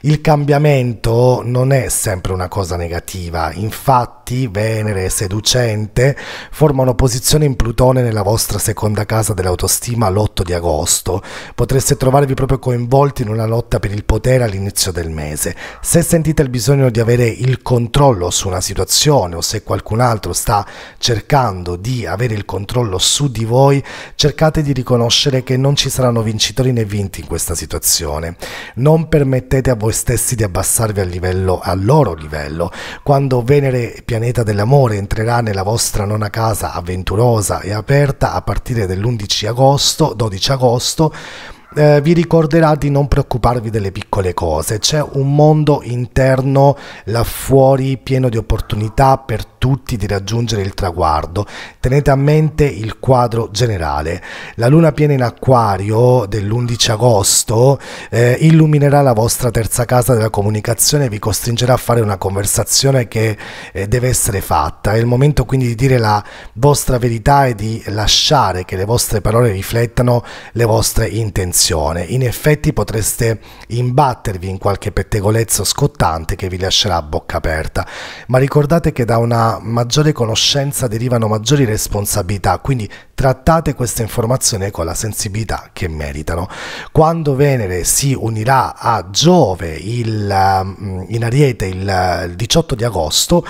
Il cambiamento non è sempre una cosa negativa, infatti Venere seducente formano posizioni Plutone nella vostra seconda casa dell'autostima l'8 di agosto. Potreste trovarvi proprio coinvolti in una lotta per il potere all'inizio del mese. Se sentite il bisogno di avere il controllo su una situazione o se qualcun altro sta cercando di avere il controllo su di voi, cercate di riconoscere che non ci saranno vincitori né vinti in questa situazione. Non permettete a voi stessi di abbassarvi al livello al loro livello. Quando Venere, pianeta dell'amore, entrerà nella vostra nona casa avventurosa casa è aperta a partire dell'11 agosto, 12 agosto eh, vi ricorderà di non preoccuparvi delle piccole cose, c'è un mondo interno là fuori pieno di opportunità per tutti di raggiungere il traguardo. Tenete a mente il quadro generale. La luna piena in acquario dell'11 agosto eh, illuminerà la vostra terza casa della comunicazione e vi costringerà a fare una conversazione che eh, deve essere fatta. È il momento quindi di dire la vostra verità e di lasciare che le vostre parole riflettano le vostre intenzioni situazione. In effetti potreste imbattervi in qualche pettegolezzo scottante che vi lascerà a bocca aperta, ma ricordate che da una maggiore conoscenza derivano maggiori responsabilità, quindi trattate queste informazioni con la sensibilità che meritano. Quando Venere si unirà a Giove il, mm, in Ariete il, 18 di agosto,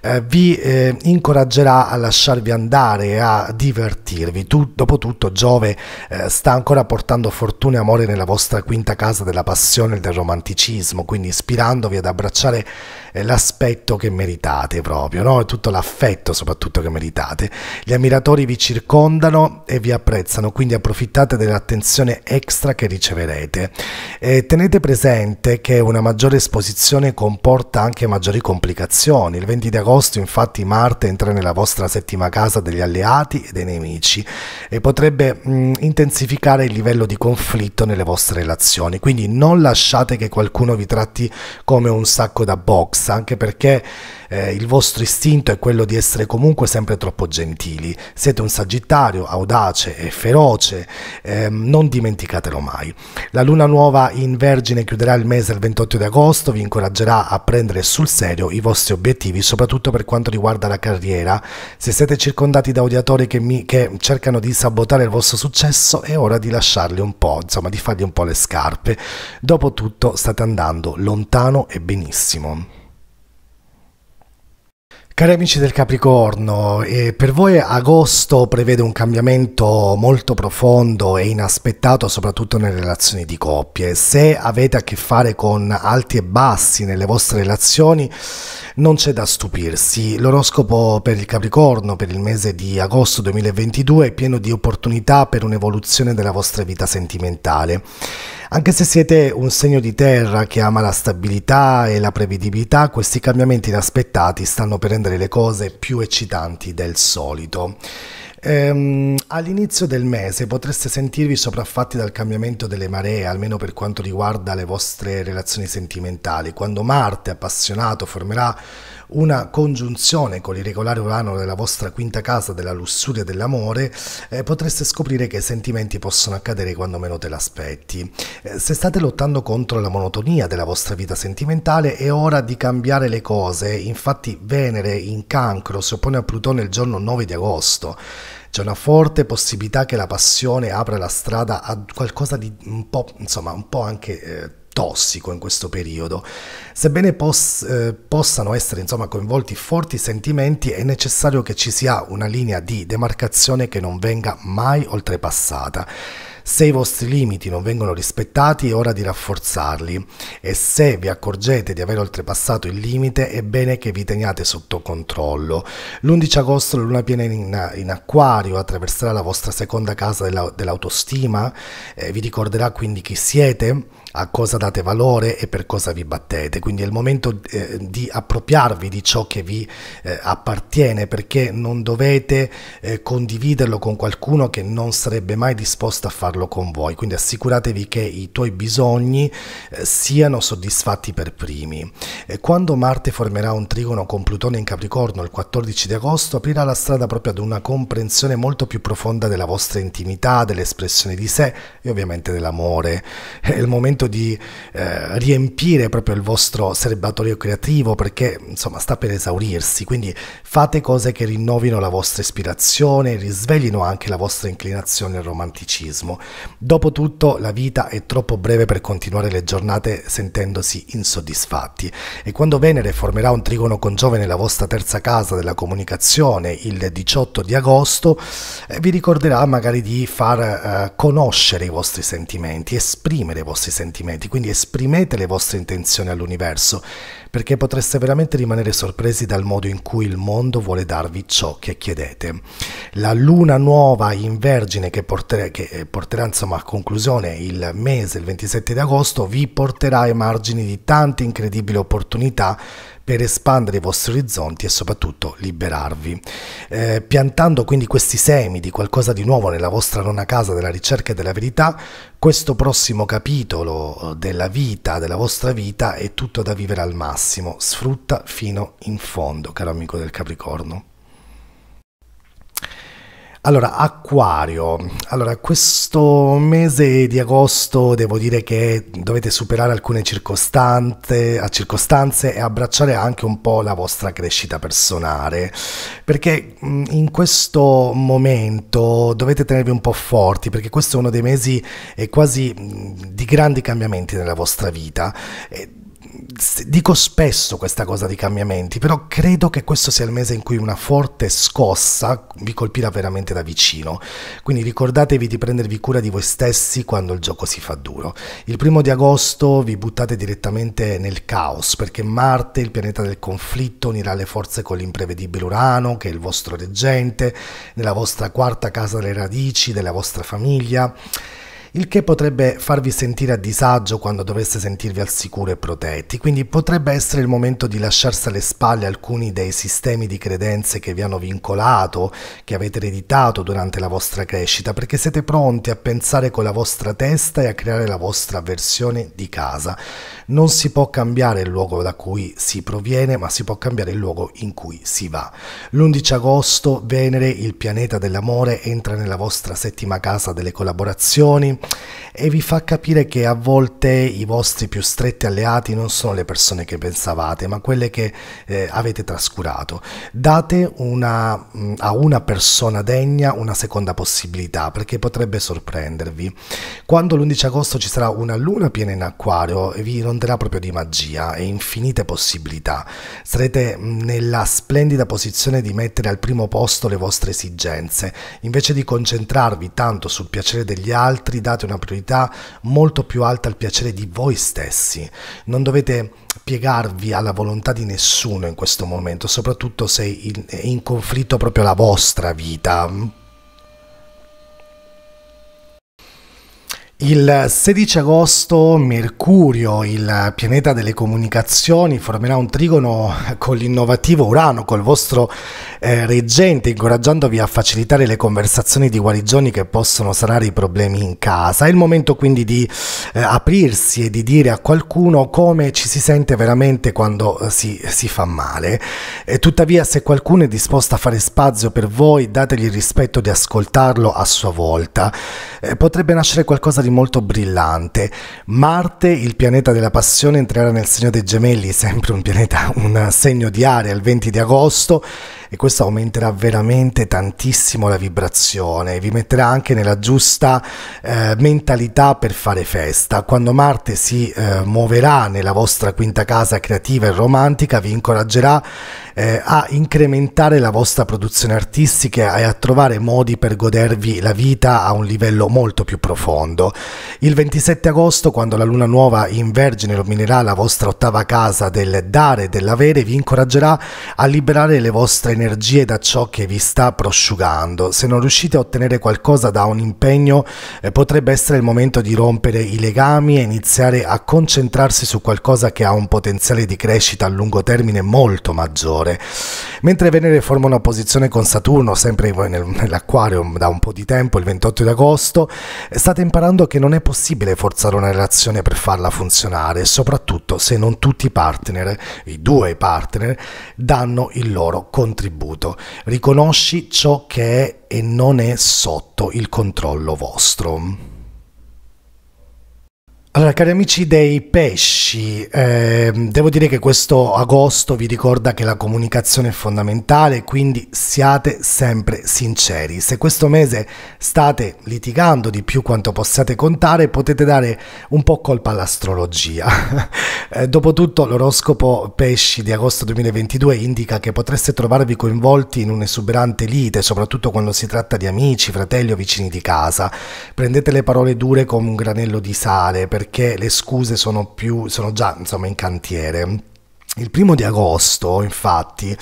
eh, vi eh, incoraggerà a lasciarvi andare, a divertirvi. Tu, dopotutto Giove eh, sta ancora portando fortuna e amore nella vostra quinta casa della passione e del romanticismo, quindi ispirandovi ad abbracciare eh, l'aspetto che meritate proprio, no? tutto l'affetto soprattutto che meritate. Gli ammiratori vi circondano circondano e vi apprezzano, quindi approfittate dell'attenzione extra che riceverete. E tenete presente che una maggiore esposizione comporta anche maggiori complicazioni. Il 20 di agosto infatti Marte entra nella vostra settima casa degli alleati e dei nemici e potrebbe mh, mm, intensificare il livello di conflitto nelle vostre relazioni, quindi non lasciate che qualcuno vi tratti come un sacco da box, anche perché eh, il vostro istinto è quello di essere comunque sempre troppo gentili. Siete un sagittario solitario, audace e feroce, eh, non dimenticatelo mai. La luna nuova in Vergine chiuderà il mese il 28 di agosto, vi incoraggerà a prendere sul serio i vostri obiettivi, soprattutto per quanto riguarda la carriera. Se siete circondati da odiatori che, mi, che cercano di sabotare il vostro successo, è ora di lasciarli un po', insomma di fargli un po' le scarpe. Dopotutto state andando lontano e benissimo. Cari amici del Capricorno, eh, per voi agosto prevede un cambiamento molto profondo e inaspettato soprattutto nelle relazioni di coppie. Se avete a che fare con alti e bassi nelle vostre relazioni, non c'è da stupirsi, l'oroscopo per il Capricorno per il mese di agosto 2022 è pieno di opportunità per un'evoluzione della vostra vita sentimentale. Anche se siete un segno di terra che ama la stabilità e la prevedibilità, questi cambiamenti inaspettati stanno per rendere le cose più eccitanti del solito. Ehm, all'inizio del mese potreste sentirvi sopraffatti dal cambiamento delle maree, almeno per quanto riguarda le vostre relazioni sentimentali. Quando Marte, appassionato, formerà una congiunzione con l'irregolare urano della vostra quinta casa della lussuria e dell'amore, eh, potreste scoprire che i sentimenti possono accadere quando meno te l'aspetti. Eh, se state lottando contro la monotonia della vostra vita sentimentale, è ora di cambiare le cose. Infatti Venere in cancro si oppone a Plutone il giorno 9 di agosto c'è una forte possibilità che la passione apra la strada a qualcosa di un po', insomma, un po' anche eh, tossico in questo periodo. Sebbene poss- eh, possano essere insomma, coinvolti forti sentimenti, è necessario che ci sia una linea di demarcazione che non venga mai oltrepassata. Se i vostri limiti non vengono rispettati è ora di rafforzarli e se vi accorgete di aver oltrepassato il limite è bene che vi teniate sotto controllo. L'11 agosto la luna piena in, in acquario attraverserà la vostra seconda casa della, dell'autostima, eh, vi ricorderà quindi chi siete a cosa date valore e per cosa vi battete. Quindi è il momento eh, di appropriarvi di ciò che vi eh, appartiene perché non dovete eh, condividerlo con qualcuno che non sarebbe mai disposto a farlo con voi. Quindi assicuratevi che i tuoi bisogni eh, siano soddisfatti per primi. Eh, quando Marte formerà un trigono con Plutone in Capricorno il 14 di agosto, aprirà la strada proprio ad una comprensione molto più profonda della vostra intimità, dell'espressione di sé e ovviamente dell'amore. È il momento momento di eh, riempire proprio il vostro serbatoio creativo perché insomma sta per esaurirsi, quindi fate cose che rinnovino la vostra ispirazione, risveglino anche la vostra inclinazione al romanticismo. Dopotutto la vita è troppo breve per continuare le giornate sentendosi insoddisfatti e quando Venere formerà un trigono con Giove nella vostra terza casa della comunicazione il 18 di agosto, eh, vi ricorderà magari di far eh, conoscere i vostri sentimenti, esprimere i vostri sentimenti sentimenti, quindi esprimete le vostre intenzioni all'universo, perché potreste veramente rimanere sorpresi dal modo in cui il mondo vuole darvi ciò che chiedete. La luna nuova in Vergine che, porterà, che eh, porterà insomma, a conclusione il mese, il 27 di agosto, vi porterà ai margini di tante incredibili opportunità per espandere i vostri orizzonti e soprattutto liberarvi. Eh, piantando quindi questi semi di qualcosa di nuovo nella vostra nona casa della ricerca e della verità, questo prossimo capitolo eh, della vita, della vostra vita, è tutto da vivere al massimo. Sfrutta fino in fondo, caro amico del Capricorno. Allora, Acquario, allora, questo mese di agosto devo dire che dovete superare alcune circostanze e abbracciare anche un po' la vostra crescita personale, perché in questo momento dovete tenervi un po' forti, perché questo è uno dei mesi eh, quasi di grandi cambiamenti nella vostra vita. E dico spesso questa cosa di cambiamenti, però credo che questo sia il mese in cui una forte scossa vi colpirà veramente da vicino. Quindi ricordatevi di prendervi cura di voi stessi quando il gioco si fa duro. Il primo di agosto vi buttate direttamente nel caos perché Marte, il pianeta del conflitto, unirà le forze con l'imprevedibile Urano, che è il vostro reggente, nella vostra quarta casa delle radici, della vostra famiglia il che potrebbe farvi sentire a disagio quando dovreste sentirvi al sicuro e protetti, quindi potrebbe essere il momento di lasciarsi alle spalle alcuni dei sistemi di credenze che vi hanno vincolato, che avete ereditato durante la vostra crescita, perché siete pronti a pensare con la vostra testa e a creare la vostra versione di casa. Non si può cambiare il luogo da cui si proviene, ma si può cambiare il luogo in cui si va. L'11 agosto Venere, il pianeta dell'amore, entra nella vostra settima casa delle collaborazioni, e vi fa capire che a volte i vostri più stretti alleati non sono le persone che pensavate, ma quelle che eh, avete trascurato. Date una, mm, a una persona degna una seconda possibilità perché potrebbe sorprendervi. Quando l'11 agosto ci sarà una luna piena in acquario, vi ronderà proprio di magia e infinite possibilità. Sarete mm, nella splendida posizione di mettere al primo posto le vostre esigenze, invece di concentrarvi tanto sul piacere degli altri, date date una priorità molto più alta al piacere di voi stessi. Non dovete piegarvi alla volontà di nessuno in questo momento, soprattutto se è in conflitto proprio la vostra vita, Il 16 agosto Mercurio, il pianeta delle comunicazioni, formerà un trigono con l'innovativo Urano, col vostro eh, reggente, incoraggiandovi a facilitare le conversazioni di guarigioni che possono sanare i problemi in casa. È il momento quindi di eh, aprirsi e di dire a qualcuno come ci si sente veramente quando eh, si, si fa male. E tuttavia se qualcuno è disposto a fare spazio per voi, dategli il rispetto di ascoltarlo a sua volta. Eh, potrebbe nascere qualcosa di molto brillante. Marte, il pianeta della passione, entrerà nel segno dei gemelli, sempre un pianeta, un segno di aria, il 20 di agosto e questo aumenterà veramente tantissimo la vibrazione, vi metterà anche nella giusta eh, mentalità per fare festa. Quando Marte si eh, muoverà nella vostra quinta casa creativa e romantica, vi incoraggerà eh, a incrementare la vostra produzione artistica e a trovare modi per godervi la vita a un livello molto più profondo. Il 27 agosto, quando la luna nuova in Vergine illuminerà la vostra ottava casa del dare e dell'avere, vi incoraggerà a liberare le vostre energie energie da ciò che vi sta prosciugando. Se non riuscite a ottenere qualcosa da un impegno, eh, potrebbe essere il momento di rompere i legami e iniziare a concentrarsi su qualcosa che ha un potenziale di crescita a lungo termine molto maggiore. Mentre Venere forma una posizione con Saturno, sempre nel, nell'acquario da un po' di tempo, il 28 di agosto, eh, state imparando che non è possibile forzare una relazione per farla funzionare, soprattutto se non tutti i partner, i due partner, danno il loro contributo contributo. Riconosci ciò che è e non è sotto il controllo vostro. Allora, cari amici dei pesci, eh, devo dire che questo agosto vi ricorda che la comunicazione è fondamentale, quindi siate sempre sinceri. Se questo mese state litigando di più quanto possiate contare, potete dare un po' colpa all'astrologia. eh, Dopotutto, l'oroscopo pesci di agosto 2022 indica che potreste trovarvi coinvolti in un'esuberante lite, soprattutto quando si tratta di amici, fratelli o vicini di casa. Prendete le parole dure come un granello di sale per perché le scuse sono, più, sono già insomma, in cantiere. Il primo di agosto, infatti,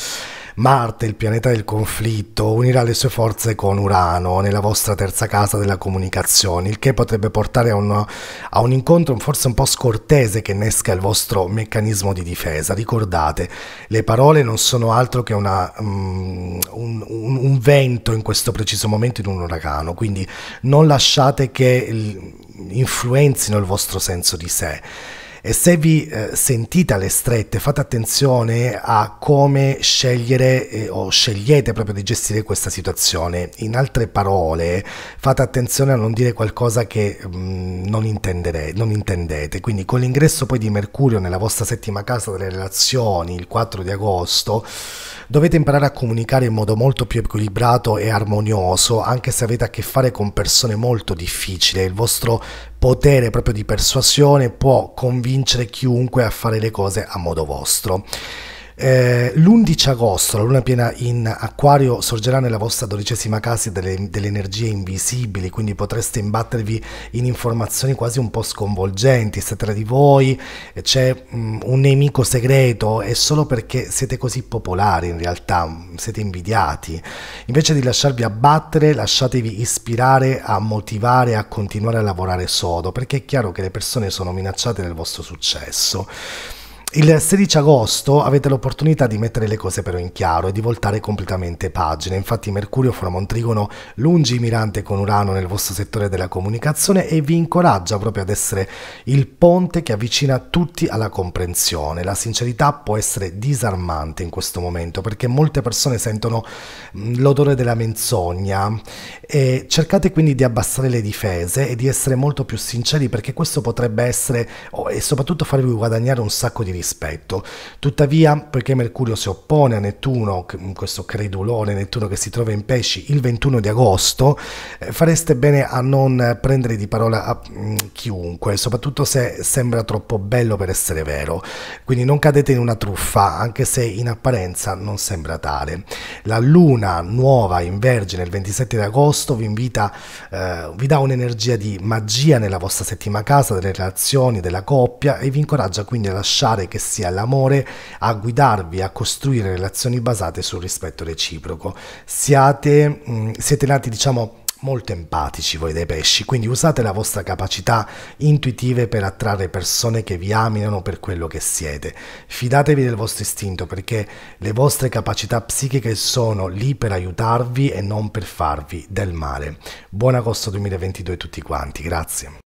Marte, il pianeta del conflitto, unirà le sue forze con Urano nella vostra terza casa della comunicazione, il che potrebbe portare a un, a un incontro forse un po' scortese che innesca il vostro meccanismo di difesa. Ricordate, le parole non sono altro che una, um, un, un, un, vento in questo preciso momento in un uragano, quindi non lasciate che... Il, influenzino il vostro senso di sé. E se vi eh, sentite alle strette, fate attenzione a come scegliere eh, o scegliete proprio di gestire questa situazione. In altre parole, fate attenzione a non dire qualcosa che mh, mm, non, non intendete. Quindi con l'ingresso poi di Mercurio nella vostra settima casa delle relazioni, il 4 di agosto, dovete imparare a comunicare in modo molto più equilibrato e armonioso, anche se avete a che fare con persone molto difficili. Il vostro potere proprio di persuasione può convincere chiunque a fare le cose a modo vostro. Eh, l'11 agosto la luna piena in acquario sorgerà nella vostra dodicesima casa delle, delle, energie invisibili, quindi potreste imbattervi in informazioni quasi un po' sconvolgenti, se tra di voi eh, c'è mh, mm, un nemico segreto è solo perché siete così popolari in realtà, mm, siete invidiati. Invece di lasciarvi abbattere, lasciatevi ispirare, a motivare, a continuare a lavorare sodo, perché è chiaro che le persone sono minacciate del vostro successo. Il 16 agosto avete l'opportunità di mettere le cose però in chiaro e di voltare completamente pagina. Infatti Mercurio forma un trigono lungimirante con Urano nel vostro settore della comunicazione e vi incoraggia proprio ad essere il ponte che avvicina tutti alla comprensione. La sincerità può essere disarmante in questo momento perché molte persone sentono mm, l'odore della menzogna e cercate quindi di abbassare le difese e di essere molto più sinceri perché questo potrebbe essere oh, e soprattutto farvi guadagnare un sacco di risorse rispetto. Tuttavia, poiché Mercurio si oppone a Nettuno, questo credulone Nettuno che si trova in pesci il 21 di agosto, eh, fareste bene a non prendere di parola a mm, chiunque, soprattutto se sembra troppo bello per essere vero. Quindi non cadete in una truffa, anche se in apparenza non sembra tale. La luna nuova in Vergine il 27 di agosto vi invita, eh, vi dà un'energia di magia nella vostra settima casa, delle relazioni, della coppia e vi incoraggia quindi a lasciare che sia l'amore a guidarvi a costruire relazioni basate sul rispetto reciproco. Siate, mh, mm, siete nati, diciamo, molto empatici voi dei pesci, quindi usate la vostra capacità intuitive per attrarre persone che vi amino per quello che siete. Fidatevi del vostro istinto perché le vostre capacità psichiche sono lì per aiutarvi e non per farvi del male. Buon agosto 2022 a tutti quanti, grazie.